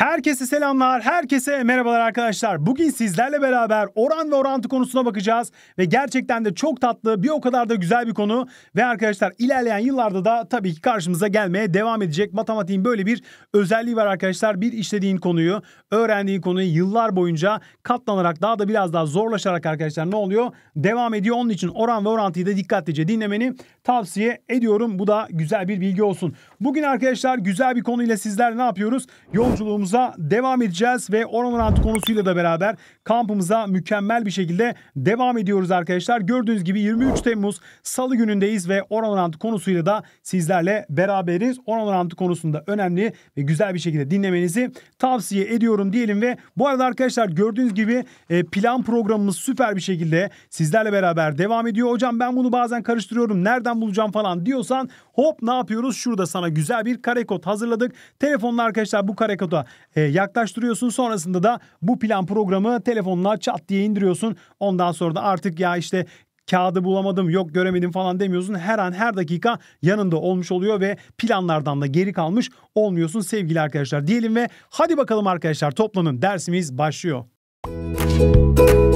Herkese selamlar, herkese merhabalar arkadaşlar. Bugün sizlerle beraber oran ve orantı konusuna bakacağız ve gerçekten de çok tatlı, bir o kadar da güzel bir konu ve arkadaşlar ilerleyen yıllarda da tabii ki karşımıza gelmeye devam edecek. Matematiğin böyle bir özelliği var arkadaşlar. Bir işlediğin konuyu, öğrendiğin konuyu yıllar boyunca katlanarak daha da biraz daha zorlaşarak arkadaşlar ne oluyor? Devam ediyor. Onun için oran ve orantıyı da dikkatlice dinlemeni tavsiye ediyorum. Bu da güzel bir bilgi olsun. Bugün arkadaşlar güzel bir konuyla sizler ne yapıyoruz? Yolculuğumuz konumuza devam edeceğiz ve Orhan Oranlant konusuyla da beraber kampımıza mükemmel bir şekilde devam ediyoruz arkadaşlar. Gördüğünüz gibi 23 Temmuz Salı günündeyiz ve Orhan Oranlant konusuyla da sizlerle beraberiz. Orhan Oranlant konusunda önemli ve güzel bir şekilde dinlemenizi tavsiye ediyorum diyelim ve bu arada arkadaşlar gördüğünüz gibi e, plan programımız süper bir şekilde sizlerle beraber devam ediyor. Hocam ben bunu bazen karıştırıyorum nereden bulacağım falan diyorsan Hop ne yapıyoruz? Şurada sana güzel bir kare kod hazırladık. Telefonla arkadaşlar bu kare koda e, yaklaştırıyorsun. Sonrasında da bu plan programı telefonla çat diye indiriyorsun. Ondan sonra da artık ya işte kağıdı bulamadım yok göremedim falan demiyorsun. Her an her dakika yanında olmuş oluyor ve planlardan da geri kalmış olmuyorsun sevgili arkadaşlar. Diyelim ve hadi bakalım arkadaşlar toplanın dersimiz başlıyor. Müzik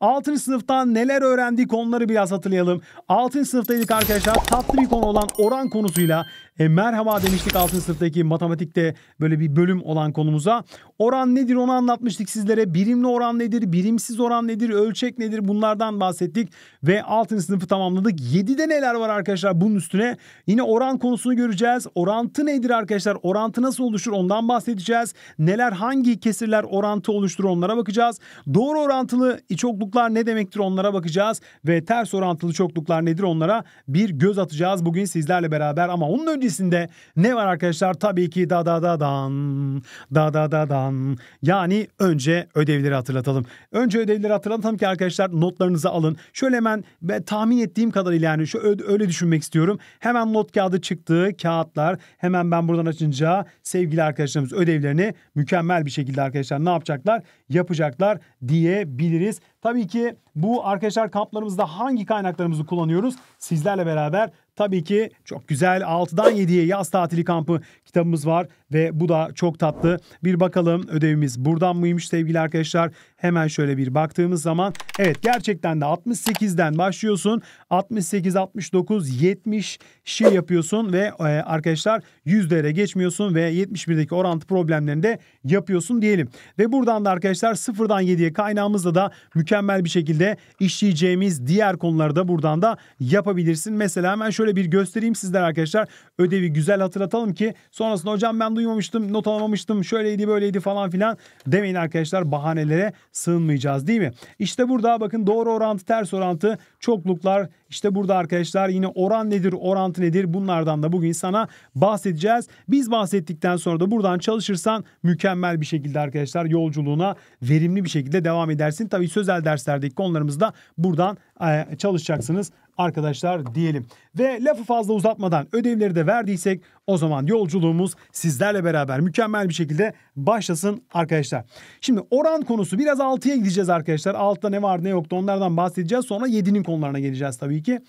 6. sınıftan neler öğrendik onları biraz hatırlayalım. 6. sınıftaydık arkadaşlar. Tatlı bir konu olan oran konusuyla e, merhaba demiştik altın sınıftaki matematikte böyle bir bölüm olan konumuza. Oran nedir onu anlatmıştık sizlere. Birimli oran nedir? Birimsiz oran nedir? Ölçek nedir? Bunlardan bahsettik ve altın sınıfı tamamladık. 7'de neler var arkadaşlar bunun üstüne? Yine oran konusunu göreceğiz. Orantı nedir arkadaşlar? Orantı nasıl oluşur? Ondan bahsedeceğiz. Neler hangi kesirler orantı oluşturur onlara bakacağız. Doğru orantılı çokluklar ne demektir onlara bakacağız ve ters orantılı çokluklar nedir onlara bir göz atacağız bugün sizlerle beraber ama onun önce hangisinde ne var arkadaşlar? Tabii ki da da da dan. Da da da dan. Yani önce ödevleri hatırlatalım. Önce ödevleri hatırlatalım ki arkadaşlar notlarınızı alın. Şöyle hemen ben tahmin ettiğim kadarıyla yani şu öyle düşünmek istiyorum. Hemen not kağıdı çıktı. Kağıtlar hemen ben buradan açınca sevgili arkadaşlarımız ödevlerini mükemmel bir şekilde arkadaşlar ne yapacaklar? Yapacaklar diyebiliriz. Tabii ki bu arkadaşlar kamplarımızda hangi kaynaklarımızı kullanıyoruz? Sizlerle beraber Tabii ki çok güzel 6'dan 7'ye yaz tatili kampı kitabımız var ve bu da çok tatlı. Bir bakalım ödevimiz buradan mıymış sevgili arkadaşlar? Hemen şöyle bir baktığımız zaman evet gerçekten de 68'den başlıyorsun. 68, 69, 70 şey yapıyorsun ve e, arkadaşlar yüzlere geçmiyorsun ve 71'deki orantı problemlerini de yapıyorsun diyelim. Ve buradan da arkadaşlar 0'dan 7'ye kaynağımızla da mükemmel bir şekilde işleyeceğimiz diğer konuları da buradan da yapabilirsin. Mesela hemen şöyle bir göstereyim sizler arkadaşlar. Ödevi güzel hatırlatalım ki Sonrasında hocam ben duymamıştım, not alamamıştım, şöyleydi böyleydi falan filan demeyin arkadaşlar. Bahanelere sığınmayacağız değil mi? İşte burada bakın doğru orantı, ters orantı, çokluklar, işte burada arkadaşlar yine oran nedir, orantı nedir bunlardan da bugün sana bahsedeceğiz. Biz bahsettikten sonra da buradan çalışırsan mükemmel bir şekilde arkadaşlar yolculuğuna verimli bir şekilde devam edersin. Tabii sözel derslerdeki konularımızda buradan e, çalışacaksınız arkadaşlar diyelim. Ve lafı fazla uzatmadan ödevleri de verdiysek o zaman yolculuğumuz sizlerle beraber mükemmel bir şekilde başlasın arkadaşlar. Şimdi oran konusu biraz 6'ya gideceğiz arkadaşlar. Altta ne var ne yoktu onlardan bahsedeceğiz. Sonra 7'nin konularına geleceğiz tabii tabii ki.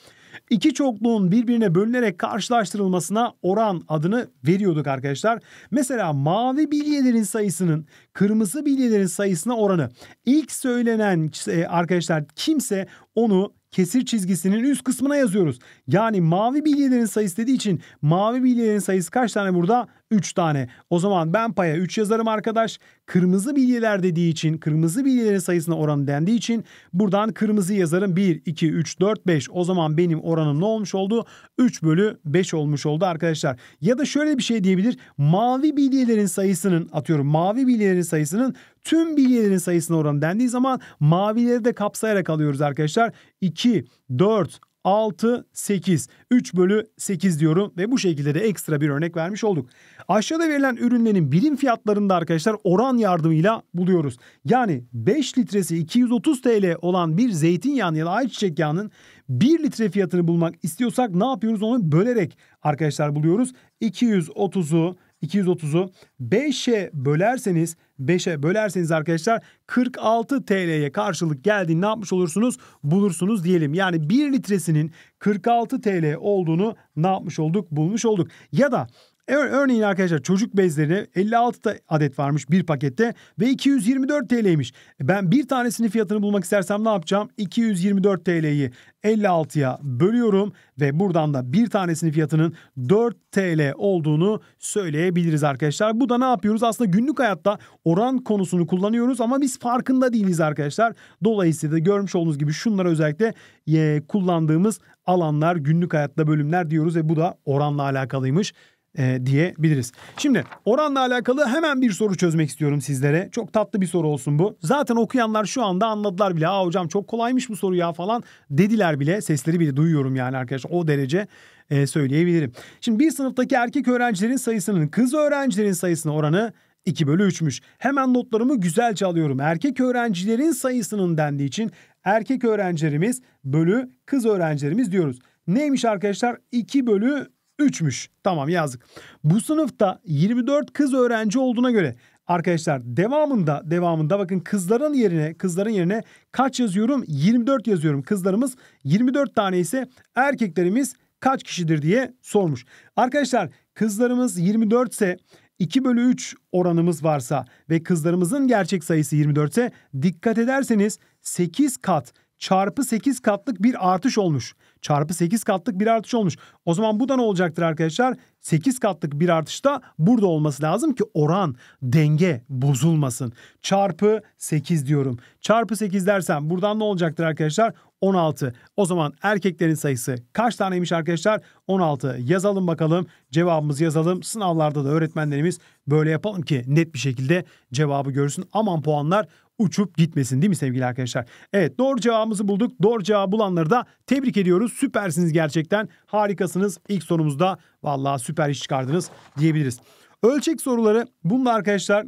İki çokluğun birbirine bölünerek karşılaştırılmasına oran adını veriyorduk arkadaşlar. Mesela mavi bilyelerin sayısının kırmızı bilyelerin sayısına oranı. İlk söylenen e, arkadaşlar kimse onu kesir çizgisinin üst kısmına yazıyoruz. Yani mavi bilyelerin sayısı dediği için mavi bilyelerin sayısı kaç tane burada? 3 tane. O zaman ben paya 3 yazarım arkadaş. Kırmızı bilyeler dediği için kırmızı bilyelerin sayısına oranı dendiği için buradan kırmızı yazarım 1, 2, 3, 4, 5. O zaman benim oranım ne olmuş oldu? 3 bölü 5 olmuş oldu arkadaşlar. Ya da şöyle bir şey diyebilir. Mavi bilyelerin sayısının atıyorum mavi bilyelerin sayısının tüm bilyelerin sayısına oranı dendiği zaman mavileri de kapsayarak alıyoruz arkadaşlar. 2, 4, 6, 8. 3 bölü 8 diyorum ve bu şekilde de ekstra bir örnek vermiş olduk. Aşağıda verilen ürünlerin birim fiyatlarını da arkadaşlar oran yardımıyla buluyoruz. Yani 5 litresi 230 TL olan bir zeytinyağının ya da ayçiçek yağının 1 litre fiyatını bulmak istiyorsak ne yapıyoruz onu bölerek arkadaşlar buluyoruz. 230'u 230'u 5'e bölerseniz 5'e bölerseniz arkadaşlar 46 TL'ye karşılık geldiğini ne yapmış olursunuz? Bulursunuz diyelim. Yani 1 litresinin 46 TL olduğunu ne yapmış olduk? Bulmuş olduk. Ya da Örneğin arkadaşlar çocuk bezleri 56 adet varmış bir pakette ve 224 TL'ymiş. E, ben bir tanesinin fiyatını bulmak istersem ne yapacağım? 224 TL'yi 56'ya bölüyorum ve buradan da bir tanesinin fiyatının 4 TL olduğunu söyleyebiliriz arkadaşlar. Bu da ne yapıyoruz? Aslında günlük hayatta oran konusunu kullanıyoruz ama biz farkında değiliz arkadaşlar. Dolayısıyla da görmüş olduğunuz gibi şunlar özellikle e, kullandığımız alanlar günlük hayatta bölümler diyoruz ve bu da oranla alakalıymış e, diyebiliriz. Şimdi oranla alakalı hemen bir soru çözmek istiyorum sizlere. Çok tatlı bir soru olsun bu. Zaten okuyanlar şu anda anladılar bile. Aa hocam çok kolaymış bu soru ya falan dediler bile. Sesleri bile duyuyorum yani arkadaşlar o derece e, söyleyebilirim. Şimdi bir sınıftaki erkek öğrencilerin sayısının kız öğrencilerin sayısına oranı 2 bölü 3'müş. Hemen notlarımı güzelce alıyorum. Erkek öğrencilerin sayısının dendiği için erkek öğrencilerimiz bölü kız öğrencilerimiz diyoruz. Neymiş arkadaşlar? 2 bölü 3'müş. Tamam yazdık. Bu sınıfta 24 kız öğrenci olduğuna göre arkadaşlar devamında devamında bakın kızların yerine kızların yerine kaç yazıyorum? 24 yazıyorum. Kızlarımız 24 tane ise erkeklerimiz kaç kişidir diye sormuş. Arkadaşlar kızlarımız 24 ise 2 bölü 3 oranımız varsa ve kızlarımızın gerçek sayısı 24 ise dikkat ederseniz 8 kat çarpı 8 katlık bir artış olmuş çarpı 8 katlık bir artış olmuş. O zaman bu da ne olacaktır arkadaşlar? 8 katlık bir artış da burada olması lazım ki oran, denge bozulmasın. Çarpı 8 diyorum. Çarpı 8 dersen, buradan ne olacaktır arkadaşlar? 16. O zaman erkeklerin sayısı kaç taneymiş arkadaşlar? 16. Yazalım bakalım. Cevabımızı yazalım. Sınavlarda da öğretmenlerimiz böyle yapalım ki net bir şekilde cevabı görsün. Aman puanlar uçup gitmesin değil mi sevgili arkadaşlar? Evet doğru cevabımızı bulduk. Doğru cevabı bulanları da tebrik ediyoruz. Süpersiniz gerçekten. Harikasınız. İlk sorumuzda vallahi süper iş çıkardınız diyebiliriz. Ölçek soruları bununla arkadaşlar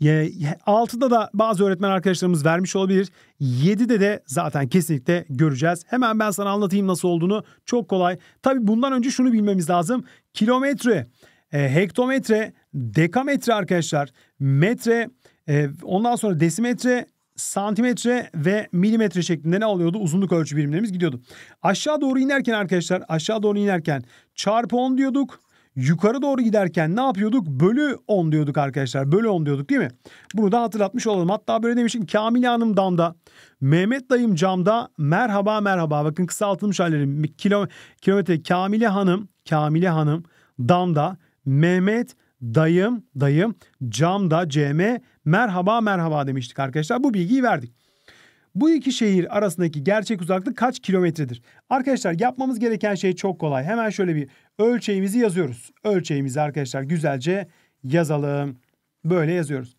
6'da da bazı öğretmen arkadaşlarımız vermiş olabilir. 7'de de zaten kesinlikle göreceğiz. Hemen ben sana anlatayım nasıl olduğunu. Çok kolay. Tabi bundan önce şunu bilmemiz lazım. Kilometre, e, hektometre, dekametre arkadaşlar. Metre, e, ondan sonra desimetre santimetre ve milimetre şeklinde ne alıyordu? Uzunluk ölçü birimlerimiz gidiyordu. Aşağı doğru inerken arkadaşlar aşağı doğru inerken çarpı 10 diyorduk. Yukarı doğru giderken ne yapıyorduk? Bölü 10 diyorduk arkadaşlar. Bölü 10 diyorduk değil mi? Bunu da hatırlatmış olalım. Hatta böyle demişim Kamil Hanım damda, Mehmet dayım camda merhaba merhaba. Bakın kısaltılmış hallerim. Kilo, kilometre Kamile Hanım, Kamile Hanım damda, Mehmet dayım, dayım, camda CM, e, merhaba merhaba demiştik arkadaşlar. Bu bilgiyi verdik. Bu iki şehir arasındaki gerçek uzaklık kaç kilometredir? Arkadaşlar yapmamız gereken şey çok kolay. Hemen şöyle bir ölçeğimizi yazıyoruz. Ölçeğimizi arkadaşlar güzelce yazalım. Böyle yazıyoruz.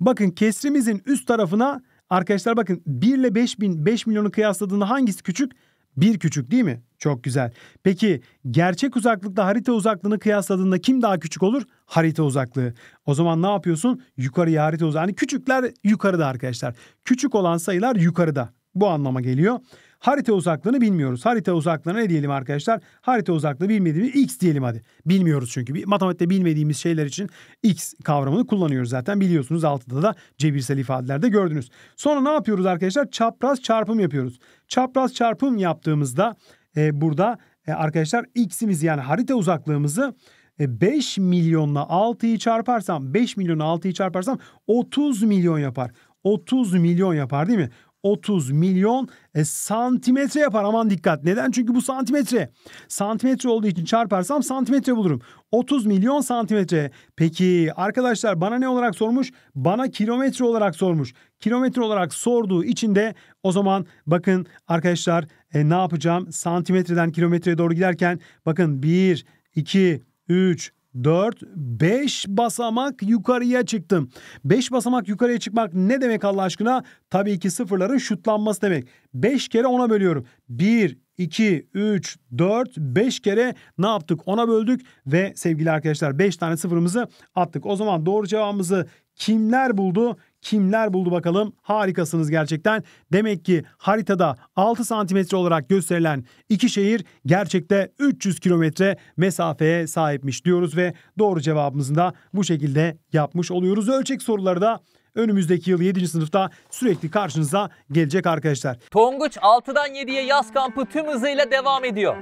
Bakın kesrimizin üst tarafına arkadaşlar bakın 1 ile 5 bin 5 milyonu kıyasladığında hangisi küçük? 1 küçük değil mi? Çok güzel. Peki gerçek uzaklıkla harita uzaklığını kıyasladığında kim daha küçük olur? Harita uzaklığı. O zaman ne yapıyorsun? Yukarıya harita uzaklığı. Yani küçükler yukarıda arkadaşlar. Küçük olan sayılar yukarıda. Bu anlama geliyor. Harita uzaklığını bilmiyoruz. Harita uzaklığına ne diyelim arkadaşlar? Harita uzaklığı bilmediğimiz x diyelim hadi. Bilmiyoruz çünkü. Bir, matematikte bilmediğimiz şeyler için x kavramını kullanıyoruz zaten. Biliyorsunuz altıda da cebirsel ifadelerde gördünüz. Sonra ne yapıyoruz arkadaşlar? Çapraz çarpım yapıyoruz. Çapraz çarpım yaptığımızda e, burada e, arkadaşlar x'imiz yani harita uzaklığımızı 5 e, milyonla 6'yı çarparsam 5 milyonla 6'yı çarparsam 30 milyon yapar. 30 milyon yapar değil mi? 30 milyon e, santimetre yapar. Aman dikkat. Neden? Çünkü bu santimetre. Santimetre olduğu için çarparsam santimetre bulurum. 30 milyon santimetre. Peki arkadaşlar bana ne olarak sormuş? Bana kilometre olarak sormuş kilometre olarak sorduğu için de o zaman bakın arkadaşlar e, ne yapacağım? Santimetreden kilometreye doğru giderken bakın 1, 2, 3, 4, 5 basamak yukarıya çıktım. 5 basamak yukarıya çıkmak ne demek Allah aşkına? Tabii ki sıfırların şutlanması demek. 5 kere 10'a bölüyorum. 1, 2, 3, 4, 5 kere ne yaptık? 10'a böldük ve sevgili arkadaşlar 5 tane sıfırımızı attık. O zaman doğru cevabımızı kimler buldu? kimler buldu bakalım? Harikasınız gerçekten. Demek ki haritada 6 santimetre olarak gösterilen iki şehir gerçekte 300 kilometre mesafeye sahipmiş diyoruz ve doğru cevabımızı da bu şekilde yapmış oluyoruz. Ölçek soruları da önümüzdeki yıl 7. sınıfta sürekli karşınıza gelecek arkadaşlar. Tonguç 6'dan 7'ye yaz kampı tüm hızıyla devam ediyor.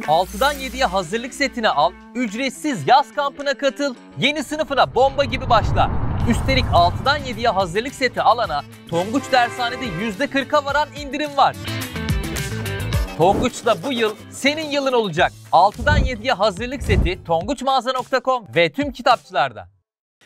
6'dan 7'ye hazırlık setini al, ücretsiz yaz kampına katıl, yeni sınıfına bomba gibi başla. Üstelik 6'dan 7'ye hazırlık seti alana Tonguç Dershane'de %40'a varan indirim var. Tonguç'ta bu yıl senin yılın olacak. 6'dan 7'ye hazırlık seti tonguçmağaza.com ve tüm kitapçılarda.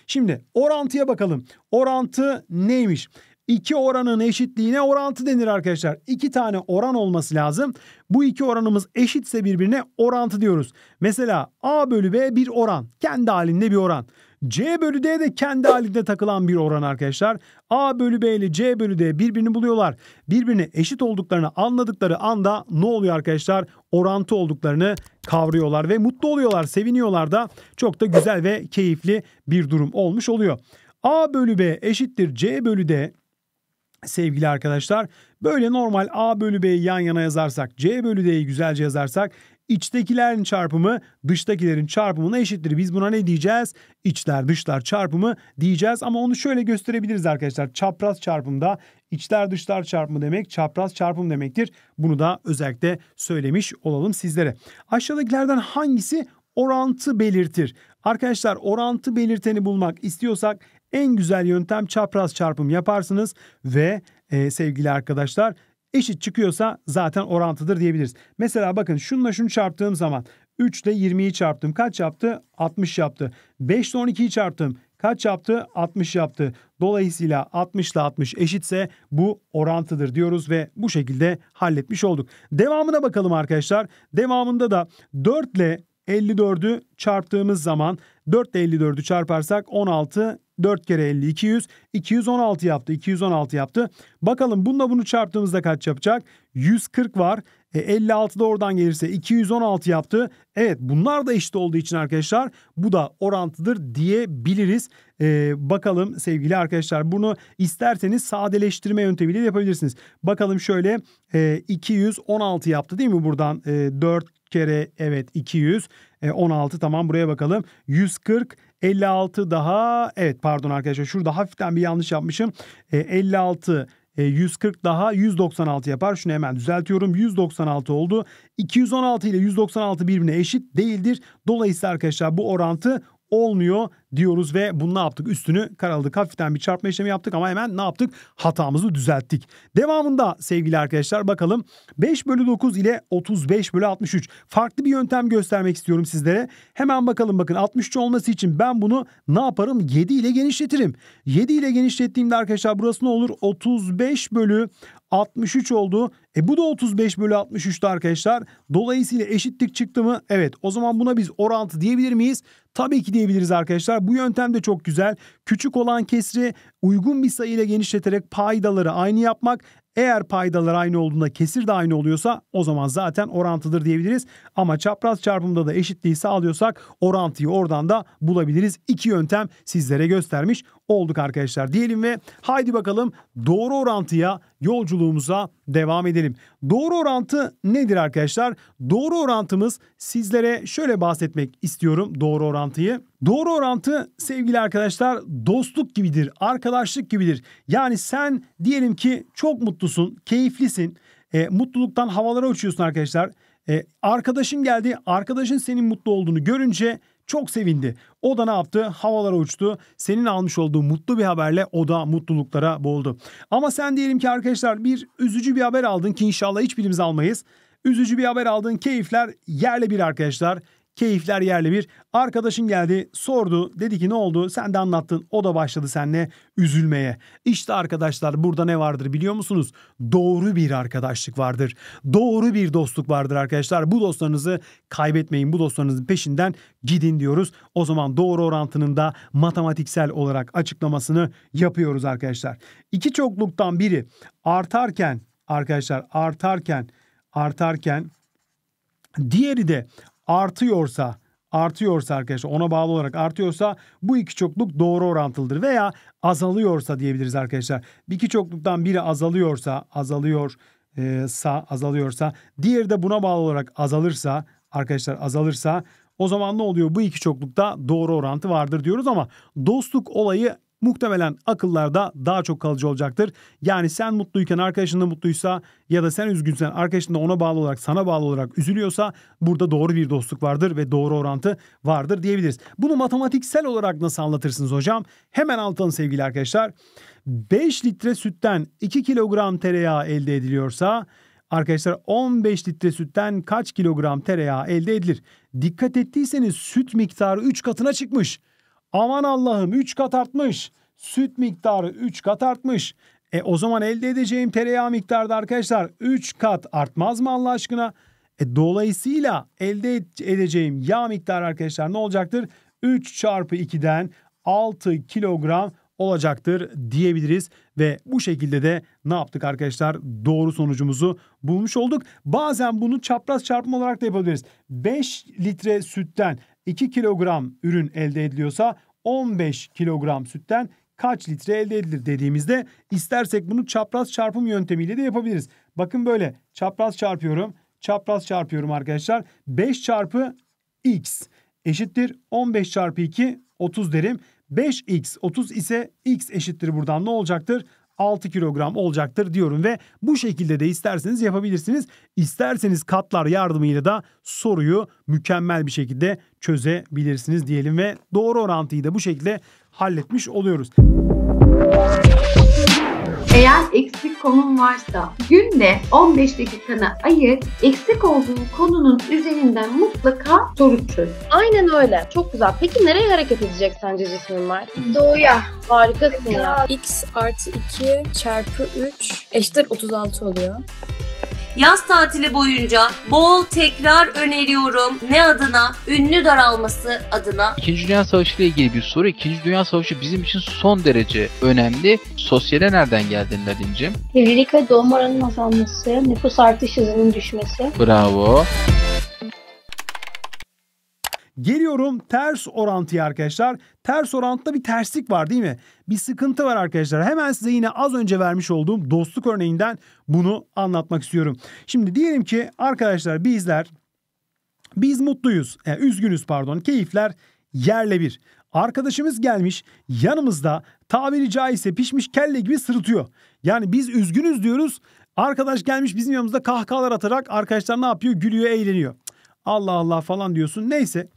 Şimdi orantıya bakalım. Orantı neymiş? iki oranın eşitliğine orantı denir arkadaşlar. İki tane oran olması lazım. Bu iki oranımız eşitse birbirine orantı diyoruz. Mesela A bölü B bir oran. Kendi halinde bir oran. C bölü D de kendi halinde takılan bir oran arkadaşlar. A bölü B ile C bölü D birbirini buluyorlar. Birbirine eşit olduklarını anladıkları anda ne oluyor arkadaşlar? Orantı olduklarını kavruyorlar ve mutlu oluyorlar, seviniyorlar da çok da güzel ve keyifli bir durum olmuş oluyor. A bölü B eşittir C bölü D sevgili arkadaşlar. Böyle normal A bölü B'yi yan yana yazarsak, C bölü D'yi güzelce yazarsak içtekilerin çarpımı dıştakilerin çarpımına eşittir. Biz buna ne diyeceğiz? İçler dışlar çarpımı diyeceğiz ama onu şöyle gösterebiliriz arkadaşlar. Çapraz çarpımda içler dışlar çarpımı demek çapraz çarpım demektir. Bunu da özellikle söylemiş olalım sizlere. Aşağıdakilerden hangisi orantı belirtir? Arkadaşlar orantı belirteni bulmak istiyorsak en güzel yöntem çapraz çarpım yaparsınız ve e, sevgili arkadaşlar eşit çıkıyorsa zaten orantıdır diyebiliriz. Mesela bakın şununla şunu çarptığım zaman 3 ile 20'yi çarptım. Kaç yaptı? 60 yaptı. 5 ile 12'yi çarptım. Kaç yaptı? 60 yaptı. Dolayısıyla 60 ile 60 eşitse bu orantıdır diyoruz ve bu şekilde halletmiş olduk. Devamına bakalım arkadaşlar. Devamında da 4 ile 54'ü çarptığımız zaman 4 ile 54'ü çarparsak 16 4 kere 50 200 216 yaptı 216 yaptı. Bakalım bununla bunu çarptığımızda kaç yapacak? 140 var. E, 56'da oradan gelirse 216 yaptı. Evet bunlar da eşit olduğu için arkadaşlar bu da orantıdır diyebiliriz. E, bakalım sevgili arkadaşlar bunu isterseniz sadeleştirme yöntemiyle yapabilirsiniz. Bakalım şöyle e, 216 yaptı değil mi buradan e, 4 kere evet 216 e, tamam buraya bakalım 140 56 daha evet pardon arkadaşlar şurada hafiften bir yanlış yapmışım e, 56 140 e, daha 196 yapar. Şunu hemen düzeltiyorum. 196 oldu. 216 ile 196 birbirine eşit değildir. Dolayısıyla arkadaşlar bu orantı olmuyor diyoruz ve bunu ne yaptık? Üstünü karaladık. Hafiften bir çarpma işlemi yaptık ama hemen ne yaptık? Hatamızı düzelttik. Devamında sevgili arkadaşlar bakalım 5 bölü 9 ile 35 bölü 63. Farklı bir yöntem göstermek istiyorum sizlere. Hemen bakalım bakın 63 olması için ben bunu ne yaparım? 7 ile genişletirim. 7 ile genişlettiğimde arkadaşlar burası ne olur? 35 bölü 63 oldu. E bu da 35 bölü 63'tü arkadaşlar. Dolayısıyla eşitlik çıktı mı? Evet o zaman buna biz orantı diyebilir miyiz? Tabii ki diyebiliriz arkadaşlar. Bu yöntem de çok güzel. Küçük olan kesri uygun bir sayı ile genişleterek paydaları aynı yapmak. Eğer paydalar aynı olduğunda kesir de aynı oluyorsa o zaman zaten orantıdır diyebiliriz. Ama çapraz çarpımda da eşitliği sağlıyorsak orantıyı oradan da bulabiliriz. İki yöntem sizlere göstermiş olduk arkadaşlar diyelim ve haydi bakalım doğru orantıya yolculuğumuza devam edelim. Doğru orantı nedir arkadaşlar? Doğru orantımız sizlere şöyle bahsetmek istiyorum doğru orantıyı. Doğru orantı sevgili arkadaşlar dostluk gibidir, arkadaşlık gibidir. Yani sen diyelim ki çok mutlusun, keyiflisin, e, mutluluktan havalara uçuyorsun arkadaşlar. E, arkadaşın geldi, arkadaşın senin mutlu olduğunu görünce çok sevindi. O da ne yaptı? Havalara uçtu. Senin almış olduğu mutlu bir haberle o da mutluluklara boğuldu. Ama sen diyelim ki arkadaşlar bir üzücü bir haber aldın ki inşallah hiçbirimiz almayız. Üzücü bir haber aldın. Keyifler yerle bir arkadaşlar keyifler yerli bir. Arkadaşın geldi sordu dedi ki ne oldu sen de anlattın o da başladı seninle üzülmeye. İşte arkadaşlar burada ne vardır biliyor musunuz? Doğru bir arkadaşlık vardır. Doğru bir dostluk vardır arkadaşlar. Bu dostlarınızı kaybetmeyin bu dostlarınızın peşinden gidin diyoruz. O zaman doğru orantının da matematiksel olarak açıklamasını yapıyoruz arkadaşlar. İki çokluktan biri artarken arkadaşlar artarken artarken Diğeri de artıyorsa artıyorsa arkadaşlar ona bağlı olarak artıyorsa bu iki çokluk doğru orantılıdır veya azalıyorsa diyebiliriz arkadaşlar. Bir iki çokluktan biri azalıyorsa azalıyorsa, e, azalıyorsa diğeri de buna bağlı olarak azalırsa arkadaşlar azalırsa o zaman ne oluyor? Bu iki çoklukta doğru orantı vardır diyoruz ama dostluk olayı muhtemelen akıllarda daha çok kalıcı olacaktır. Yani sen mutluyken arkadaşın da mutluysa ya da sen üzgünsen arkadaşın da ona bağlı olarak sana bağlı olarak üzülüyorsa burada doğru bir dostluk vardır ve doğru orantı vardır diyebiliriz. Bunu matematiksel olarak nasıl anlatırsınız hocam? Hemen alttan sevgili arkadaşlar. 5 litre sütten 2 kilogram tereyağı elde ediliyorsa Arkadaşlar 15 litre sütten kaç kilogram tereyağı elde edilir? Dikkat ettiyseniz süt miktarı 3 katına çıkmış. Aman Allah'ım 3 kat artmış. Süt miktarı 3 kat artmış. E o zaman elde edeceğim tereyağı miktarı da arkadaşlar 3 kat artmaz mı Allah aşkına? E, dolayısıyla elde edeceğim yağ miktarı arkadaşlar ne olacaktır? 3 çarpı 2'den 6 kilogram olacaktır diyebiliriz ve bu şekilde de ne yaptık arkadaşlar doğru sonucumuzu bulmuş olduk. Bazen bunu çapraz çarpım olarak da yapabiliriz. 5 litre sütten 2 kilogram ürün elde ediliyorsa 15 kilogram sütten kaç litre elde edilir dediğimizde istersek bunu çapraz çarpım yöntemiyle de yapabiliriz. Bakın böyle çapraz çarpıyorum, çapraz çarpıyorum arkadaşlar. 5 çarpı x eşittir 15 çarpı 2 30 derim. 5x 30 ise x eşittir buradan ne olacaktır? 6 kilogram olacaktır diyorum ve bu şekilde de isterseniz yapabilirsiniz. İsterseniz katlar yardımıyla da soruyu mükemmel bir şekilde çözebilirsiniz diyelim ve doğru orantıyı da bu şekilde halletmiş oluyoruz eğer eksik konum varsa günde 15 dakikana ayır, eksik olduğun konunun üzerinden mutlaka soru çöz. Aynen öyle. Çok güzel. Peki nereye hareket edecek sence cismin var? Doğuya. Harikasın ya. X artı 2 çarpı 3 eşittir 36 oluyor. Yaz tatili boyunca bol tekrar öneriyorum. Ne adına? Ünlü daralması adına. İkinci Dünya Savaşı ile ilgili bir soru. İkinci Dünya Savaşı bizim için son derece önemli. Sosyale nereden geldin Nadim'ciğim? Evlilik ve doğum oranının azalması, nüfus artış hızının düşmesi. Bravo. Geliyorum ters orantıya arkadaşlar. Ters orantıda bir terslik var değil mi? Bir sıkıntı var arkadaşlar. Hemen size yine az önce vermiş olduğum dostluk örneğinden bunu anlatmak istiyorum. Şimdi diyelim ki arkadaşlar bizler biz mutluyuz. Yani e, üzgünüz pardon. Keyifler yerle bir. Arkadaşımız gelmiş yanımızda tabiri caizse pişmiş kelle gibi sırıtıyor. Yani biz üzgünüz diyoruz. Arkadaş gelmiş bizim yanımızda kahkahalar atarak arkadaşlar ne yapıyor? Gülüyor, eğleniyor. Allah Allah falan diyorsun. Neyse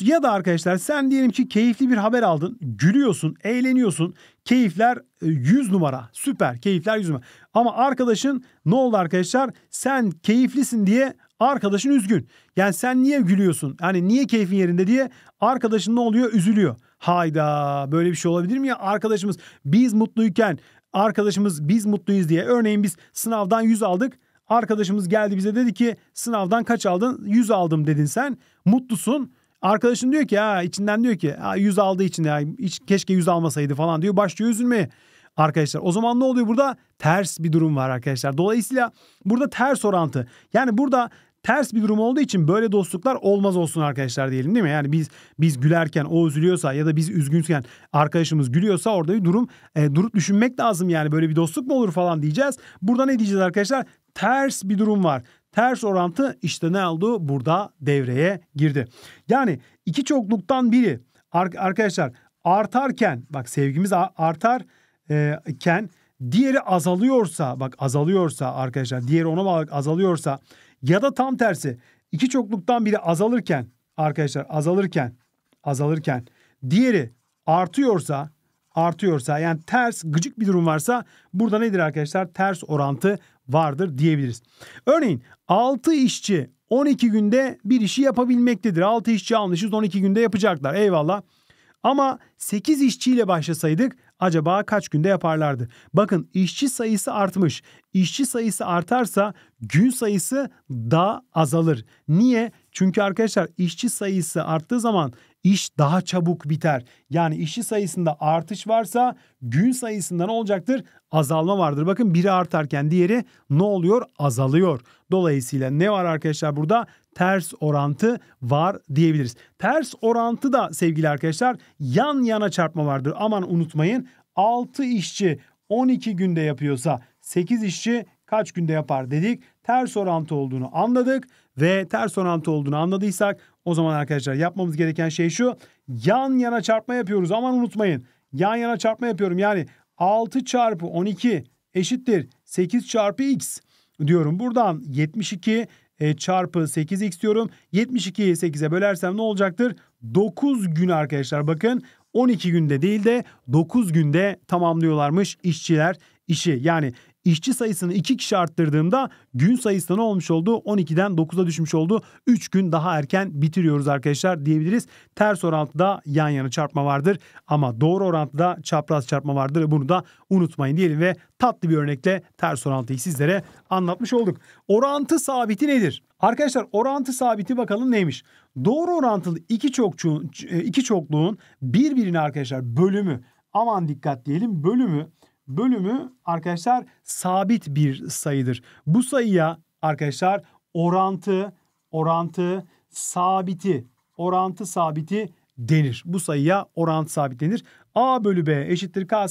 ya da arkadaşlar sen diyelim ki keyifli bir haber aldın. Gülüyorsun, eğleniyorsun. Keyifler 100 e, numara. Süper. Keyifler 100 numara. Ama arkadaşın ne oldu arkadaşlar? Sen keyiflisin diye arkadaşın üzgün. Yani sen niye gülüyorsun? Hani niye keyfin yerinde diye arkadaşın ne oluyor? Üzülüyor. Hayda böyle bir şey olabilir mi ya? Arkadaşımız biz mutluyken arkadaşımız biz mutluyuz diye. Örneğin biz sınavdan 100 aldık. Arkadaşımız geldi bize dedi ki sınavdan kaç aldın? 100 aldım dedin sen. Mutlusun. Arkadaşın diyor ki ha içinden diyor ki ha, 100 aldığı için ya hiç, keşke 100 almasaydı falan diyor. Başlıyor üzülmeye arkadaşlar. O zaman ne oluyor burada? Ters bir durum var arkadaşlar. Dolayısıyla burada ters orantı. Yani burada ters bir durum olduğu için böyle dostluklar olmaz olsun arkadaşlar diyelim değil mi? Yani biz biz gülerken o üzülüyorsa ya da biz üzgünken arkadaşımız gülüyorsa orada bir durum e, durup düşünmek lazım yani böyle bir dostluk mu olur falan diyeceğiz. Burada ne diyeceğiz arkadaşlar? Ters bir durum var. Ters orantı işte ne oldu? Burada devreye girdi. Yani iki çokluktan biri arkadaşlar artarken bak sevgimiz artarken e, diğeri azalıyorsa bak azalıyorsa arkadaşlar diğeri ona bağlı azalıyorsa ya da tam tersi iki çokluktan biri azalırken arkadaşlar azalırken azalırken diğeri artıyorsa artıyorsa yani ters gıcık bir durum varsa burada nedir arkadaşlar? Ters orantı vardır diyebiliriz. Örneğin 6 işçi 12 günde bir işi yapabilmektedir. 6 işçi almışız 12 günde yapacaklar eyvallah. Ama 8 işçiyle başlasaydık acaba kaç günde yaparlardı? Bakın işçi sayısı artmış. İşçi sayısı artarsa gün sayısı da azalır. Niye? Çünkü arkadaşlar işçi sayısı arttığı zaman iş daha çabuk biter. Yani işçi sayısında artış varsa gün sayısında ne olacaktır? Azalma vardır. Bakın biri artarken diğeri ne oluyor? Azalıyor. Dolayısıyla ne var arkadaşlar burada? Ters orantı var diyebiliriz. Ters orantı da sevgili arkadaşlar yan yana çarpma vardır. Aman unutmayın 6 işçi 12 günde yapıyorsa 8 işçi kaç günde yapar dedik. Ters orantı olduğunu anladık ve ters orantı olduğunu anladıysak o zaman arkadaşlar yapmamız gereken şey şu. Yan yana çarpma yapıyoruz. Aman unutmayın. Yan yana çarpma yapıyorum. Yani 6 çarpı 12 eşittir 8 çarpı x diyorum. Buradan 72 e, çarpı 8x diyorum. 72'yi 8'e bölersem ne olacaktır? 9 gün arkadaşlar bakın 12 günde değil de 9 günde tamamlıyorlarmış işçiler işi. Yani işçi sayısını 2 kişi arttırdığımda gün sayısı ne olmuş oldu? 12'den 9'a düşmüş oldu. 3 gün daha erken bitiriyoruz arkadaşlar diyebiliriz. Ters orantıda yan yana çarpma vardır ama doğru orantıda çapraz çarpma vardır. Bunu da unutmayın diyelim ve tatlı bir örnekle ters orantıyı sizlere anlatmış olduk. Orantı sabiti nedir? Arkadaşlar orantı sabiti bakalım neymiş? Doğru orantılı iki çokçuğun iki çokluğun birbirine arkadaşlar bölümü aman dikkat diyelim bölümü bölümü arkadaşlar sabit bir sayıdır. Bu sayıya arkadaşlar orantı, orantı sabiti, orantı sabiti denir. Bu sayıya orantı sabit denir. A bölü B eşittir K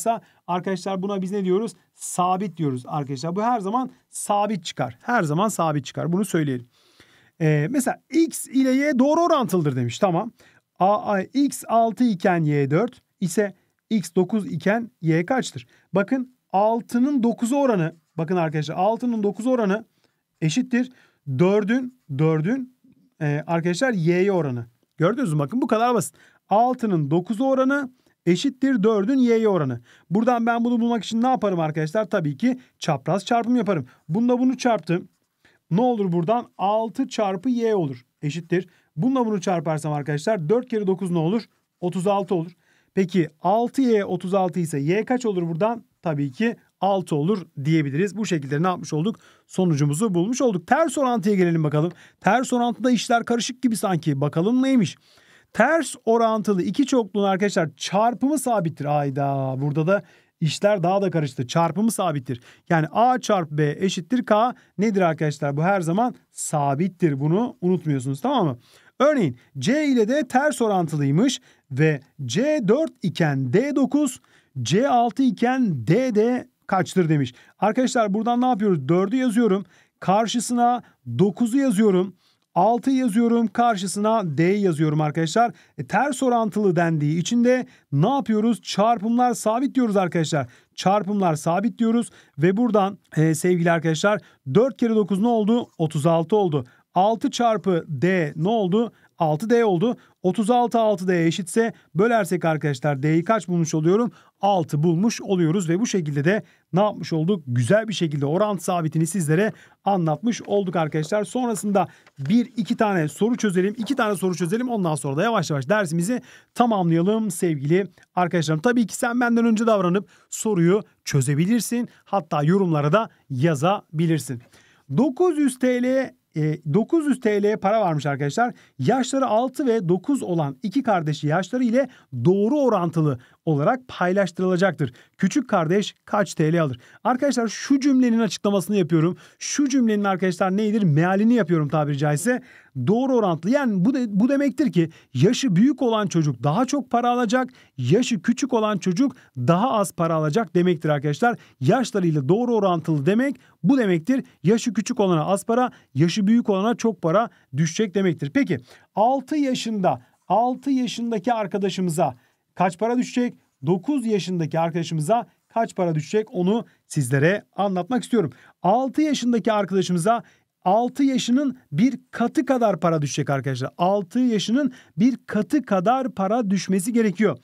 arkadaşlar buna biz ne diyoruz? Sabit diyoruz arkadaşlar. Bu her zaman sabit çıkar. Her zaman sabit çıkar. Bunu söyleyelim. Ee, mesela X ile Y doğru orantılıdır demiş. Tamam. A, A, X 6 iken Y 4 ise x 9 iken y kaçtır? Bakın 6'nın 9'u oranı bakın arkadaşlar 6'nın 9'u oranı eşittir 4'ün 4'ün e, arkadaşlar y'ye oranı. Gördünüz mü? Bakın bu kadar basit. 6'nın 9'u oranı eşittir 4'ün y'ye oranı. Buradan ben bunu bulmak için ne yaparım arkadaşlar? Tabii ki çapraz çarpım yaparım. Bunda bunu çarptım. Ne olur buradan? 6 çarpı y olur. Eşittir. Bununla bunu çarparsam arkadaşlar 4 kere 9 ne olur? 36 olur. Peki 6y 36 ise y kaç olur buradan? Tabii ki 6 olur diyebiliriz. Bu şekilde ne yapmış olduk? Sonucumuzu bulmuş olduk. Ters orantıya gelelim bakalım. Ters orantıda işler karışık gibi sanki. Bakalım neymiş? Ters orantılı iki çokluğun arkadaşlar çarpımı sabittir. Ayda burada da işler daha da karıştı. Çarpımı sabittir. Yani A çarpı B eşittir K. Nedir arkadaşlar? Bu her zaman sabittir. Bunu unutmuyorsunuz tamam mı? Örneğin C ile D ters orantılıymış ve C4 iken D9, C6 iken D de kaçtır demiş. Arkadaşlar buradan ne yapıyoruz? 4'ü yazıyorum. Karşısına 9'u yazıyorum. 6 yazıyorum karşısına D yazıyorum arkadaşlar. E, ters orantılı dendiği için de ne yapıyoruz? Çarpımlar sabit diyoruz arkadaşlar. Çarpımlar sabit diyoruz ve buradan e, sevgili arkadaşlar 4 kere 9 ne oldu? 36 oldu. 6 çarpı D ne oldu? 6D oldu. 36 6D eşitse bölersek arkadaşlar D'yi kaç bulmuş oluyorum? 6 bulmuş oluyoruz ve bu şekilde de ne yapmış olduk? Güzel bir şekilde oran sabitini sizlere anlatmış olduk arkadaşlar. Sonrasında bir iki tane soru çözelim. iki tane soru çözelim. Ondan sonra da yavaş yavaş dersimizi tamamlayalım sevgili arkadaşlarım. Tabii ki sen benden önce davranıp soruyu çözebilirsin. Hatta yorumlara da yazabilirsin. 900 TL e, 900 TL'ye para varmış arkadaşlar. Yaşları 6 ve 9 olan iki kardeşi yaşları ile doğru orantılı olarak paylaştırılacaktır. Küçük kardeş kaç TL alır? Arkadaşlar şu cümlenin açıklamasını yapıyorum. Şu cümlenin arkadaşlar neyidir? Mealini yapıyorum tabiri caizse doğru orantılı. Yani bu, de, bu demektir ki yaşı büyük olan çocuk daha çok para alacak, yaşı küçük olan çocuk daha az para alacak demektir arkadaşlar. Yaşlarıyla doğru orantılı demek bu demektir. Yaşı küçük olana az para, yaşı büyük olana çok para düşecek demektir. Peki 6 yaşında 6 yaşındaki arkadaşımıza kaç para düşecek? 9 yaşındaki arkadaşımıza kaç para düşecek onu sizlere anlatmak istiyorum. 6 yaşındaki arkadaşımıza 6 yaşının bir katı kadar para düşecek arkadaşlar. 6 yaşının bir katı kadar para düşmesi gerekiyor.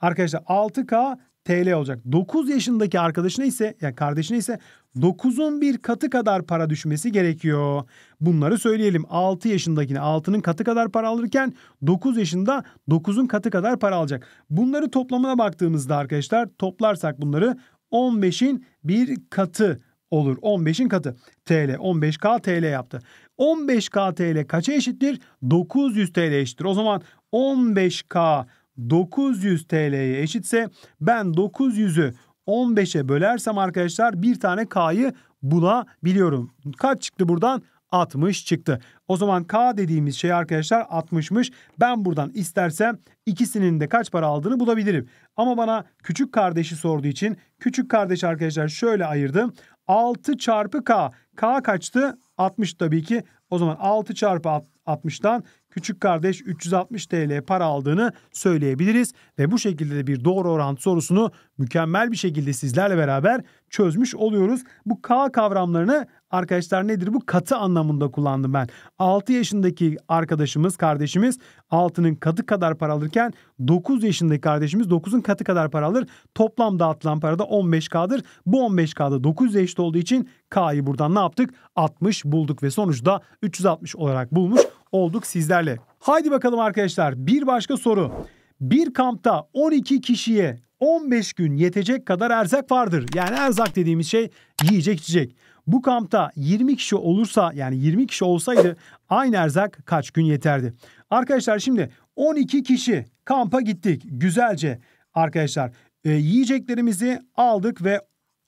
Arkadaşlar 6K TL olacak. 9 yaşındaki arkadaşına ise yani kardeşine ise 9'un bir katı kadar para düşmesi gerekiyor. Bunları söyleyelim. 6 yaşındakine 6'nın katı kadar para alırken 9 yaşında 9'un katı kadar para alacak. Bunları toplamına baktığımızda arkadaşlar toplarsak bunları 15'in bir katı olur. 15'in katı TL. 15K TL yaptı. 15K TL kaça eşittir? 900 TL eşittir. O zaman 15K 900 TL'ye eşitse ben 900'ü 15'e bölersem arkadaşlar bir tane K'yı bulabiliyorum. Kaç çıktı buradan? 60 çıktı. O zaman K dediğimiz şey arkadaşlar 60'mış. Ben buradan istersem ikisinin de kaç para aldığını bulabilirim. Ama bana küçük kardeşi sorduğu için küçük kardeş arkadaşlar şöyle ayırdım. 6 çarpı K. K kaçtı? 60 tabii ki. O zaman 6 çarpı 60'tan küçük kardeş 360 TL para aldığını söyleyebiliriz. Ve bu şekilde de bir doğru orantı sorusunu mükemmel bir şekilde sizlerle beraber çözmüş oluyoruz. Bu K kavramlarını arkadaşlar nedir? Bu katı anlamında kullandım ben. 6 yaşındaki arkadaşımız, kardeşimiz altının katı kadar para alırken 9 yaşındaki kardeşimiz 9'un katı kadar para alır. Toplam dağıtılan para da 15K'dır. Bu 15K'da 9 eşit olduğu için K'yı buradan ne yaptık? 60 bulduk ve sonuçta 360 olarak bulmuş olduk sizlerle. Haydi bakalım arkadaşlar bir başka soru. Bir kampta 12 kişiye 15 gün yetecek kadar erzak vardır. Yani erzak dediğimiz şey yiyecek içecek. Bu kampta 20 kişi olursa yani 20 kişi olsaydı aynı erzak kaç gün yeterdi? Arkadaşlar şimdi 12 kişi kampa gittik. Güzelce arkadaşlar e, yiyeceklerimizi aldık ve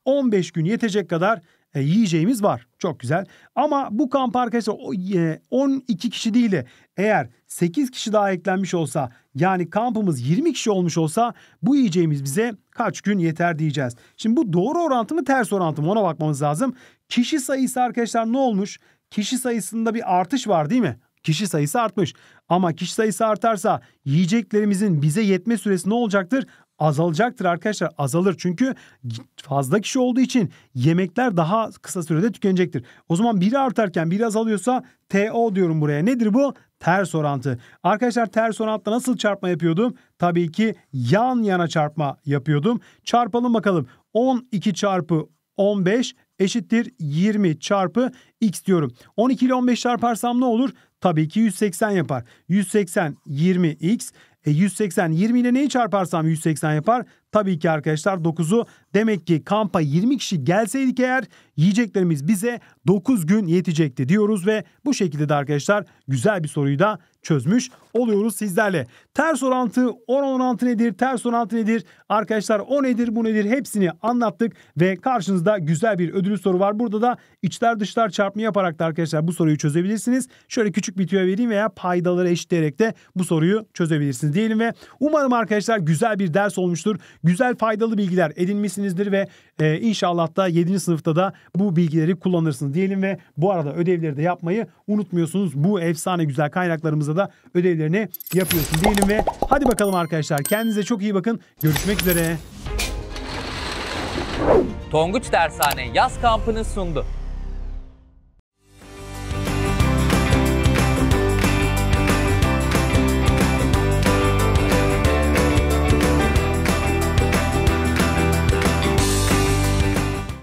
15 gün yetecek kadar e, yiyeceğimiz var. Çok güzel. Ama bu kamp arkadaşlar 12 e, kişi değil de eğer 8 kişi daha eklenmiş olsa yani kampımız 20 kişi olmuş olsa bu yiyeceğimiz bize kaç gün yeter diyeceğiz. Şimdi bu doğru orantı mı ters orantı mı ona bakmamız lazım. Kişi sayısı arkadaşlar ne olmuş? Kişi sayısında bir artış var değil mi? Kişi sayısı artmış. Ama kişi sayısı artarsa yiyeceklerimizin bize yetme süresi ne olacaktır? azalacaktır arkadaşlar. Azalır çünkü fazla kişi olduğu için yemekler daha kısa sürede tükenecektir. O zaman biri artarken biri azalıyorsa TO diyorum buraya. Nedir bu? Ters orantı. Arkadaşlar ters orantıda nasıl çarpma yapıyordum? Tabii ki yan yana çarpma yapıyordum. Çarpalım bakalım. 12 çarpı 15 eşittir 20 çarpı x diyorum. 12 ile 15 çarparsam ne olur? Tabii ki 180 yapar. 180 20x. E 180 20 ile neyi çarparsam 180 yapar? Tabii ki arkadaşlar 9'u Demek ki kampa 20 kişi gelseydik eğer yiyeceklerimiz bize 9 gün yetecekti diyoruz ve bu şekilde de arkadaşlar güzel bir soruyu da çözmüş oluyoruz sizlerle. Ters orantı 10 orantı nedir? Ters orantı nedir? Arkadaşlar o nedir bu nedir? Hepsini anlattık ve karşınızda güzel bir ödülü soru var. Burada da içler dışlar çarpma yaparak da arkadaşlar bu soruyu çözebilirsiniz. Şöyle küçük bir tüyo vereyim veya paydaları eşitleyerek de bu soruyu çözebilirsiniz diyelim ve umarım arkadaşlar güzel bir ders olmuştur. Güzel faydalı bilgiler edinmişsiniz edinmişsinizdir ve e, inşallah da 7. sınıfta da bu bilgileri kullanırsınız diyelim ve bu arada ödevleri de yapmayı unutmuyorsunuz. Bu efsane güzel kaynaklarımızda da ödevlerini yapıyorsun diyelim ve hadi bakalım arkadaşlar kendinize çok iyi bakın. Görüşmek üzere. Tonguç Dershane yaz kampını sundu.